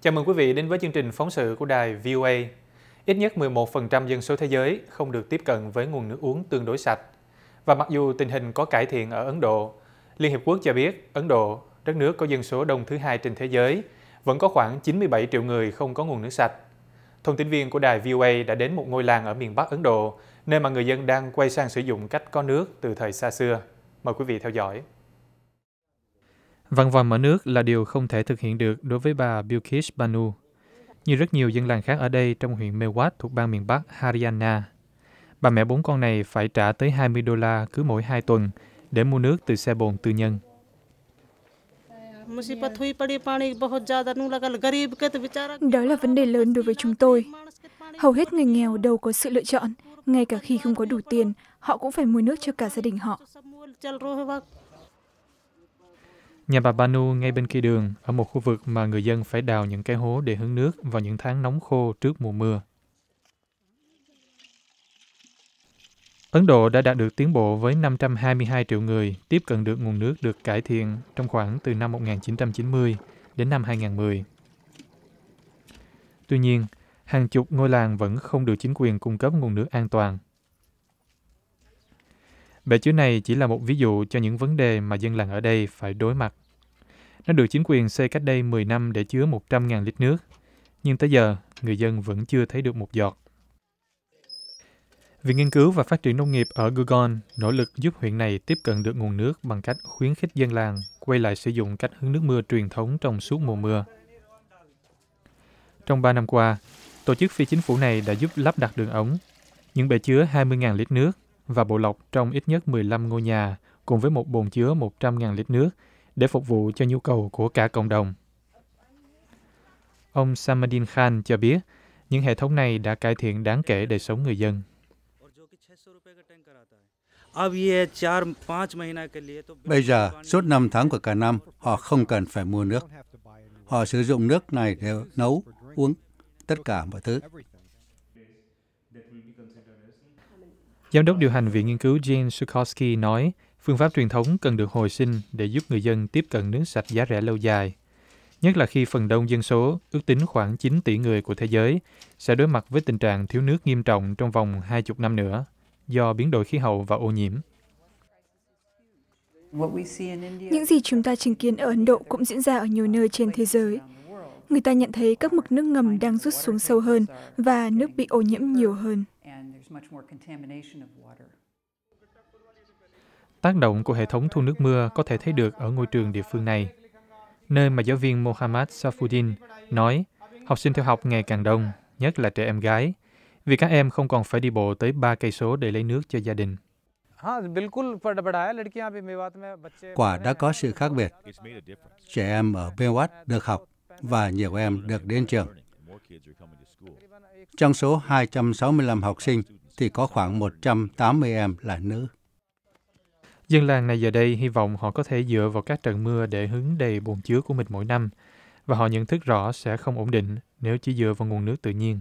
Chào mừng quý vị đến với chương trình phóng sự của đài VOA. Ít nhất 11% dân số thế giới không được tiếp cận với nguồn nước uống tương đối sạch. Và mặc dù tình hình có cải thiện ở Ấn Độ, Liên Hiệp Quốc cho biết Ấn Độ, đất nước có dân số đông thứ hai trên thế giới, vẫn có khoảng 97 triệu người không có nguồn nước sạch. Thông tin viên của đài VOA đã đến một ngôi làng ở miền Bắc Ấn Độ, nơi mà người dân đang quay sang sử dụng cách có nước từ thời xa xưa. Mời quý vị theo dõi. Văn vòng mở nước là điều không thể thực hiện được đối với bà Bilkish Banu, như rất nhiều dân làng khác ở đây trong huyện Mewat thuộc bang miền Bắc Haryana. Bà mẹ bốn con này phải trả tới 20 đô la cứ mỗi hai tuần để mua nước từ xe bồn tư nhân. Đó là vấn đề lớn đối với chúng tôi. Hầu hết người nghèo đâu có sự lựa chọn, ngay cả khi không có đủ tiền, họ cũng phải mua nước cho cả gia đình họ nhà bà Banu ngay bên kia đường ở một khu vực mà người dân phải đào những cái hố để hứng nước vào những tháng nóng khô trước mùa mưa Ấn Độ đã đạt được tiến bộ với 522 triệu người tiếp cận được nguồn nước được cải thiện trong khoảng từ năm 1990 đến năm 2010. Tuy nhiên, hàng chục ngôi làng vẫn không được chính quyền cung cấp nguồn nước an toàn. Bể chứa này chỉ là một ví dụ cho những vấn đề mà dân làng ở đây phải đối mặt. Nó được chính quyền xây cách đây 10 năm để chứa 100.000 lít nước, nhưng tới giờ người dân vẫn chưa thấy được một giọt. Viện Nghiên cứu và Phát triển Nông nghiệp ở Gugon nỗ lực giúp huyện này tiếp cận được nguồn nước bằng cách khuyến khích dân làng quay lại sử dụng cách hứng nước mưa truyền thống trong suốt mùa mưa. Trong 3 năm qua, tổ chức phi chính phủ này đã giúp lắp đặt đường ống, những bể chứa 20.000 lít nước và bộ lọc trong ít nhất 15 ngôi nhà cùng với một bồn chứa 100.000 lít nước để phục vụ cho nhu cầu của cả cộng đồng. Ông Samadin Khan cho biết, những hệ thống này đã cải thiện đáng kể đời sống người dân. Bây giờ, suốt 5 tháng của cả năm, họ không cần phải mua nước. Họ sử dụng nước này để nấu, uống, tất cả mọi thứ. Giám đốc điều hành Viện Nghiên cứu Jane Sikorsky nói, phương pháp truyền thống cần được hồi sinh để giúp người dân tiếp cận nước sạch giá rẻ lâu dài. Nhất là khi phần đông dân số, ước tính khoảng 9 tỷ người của thế giới, sẽ đối mặt với tình trạng thiếu nước nghiêm trọng trong vòng 20 năm nữa do biến đổi khí hậu và ô nhiễm. Những gì chúng ta chứng kiến ở Ấn Độ cũng diễn ra ở nhiều nơi trên thế giới. Người ta nhận thấy các mực nước ngầm đang rút xuống sâu hơn và nước bị ô nhiễm nhiều hơn. Tác động của hệ thống thu nước mưa có thể thấy được ở ngôi trường địa phương này, nơi mà giáo viên Mohammad Safuddin nói học sinh theo học ngày càng đông, nhất là trẻ em gái, vì các em không còn phải đi bộ tới ba cây số để lấy nước cho gia đình. Quả đã có sự khác biệt. Trẻ em ở Mewat được học và nhiều em được đến trường. Trong số 265 học sinh, thì có khoảng 180 em là nữ. Dân làng này giờ đây hy vọng họ có thể dựa vào các trận mưa để hứng đầy bồn chứa của mình mỗi năm, và họ nhận thức rõ sẽ không ổn định nếu chỉ dựa vào nguồn nước tự nhiên.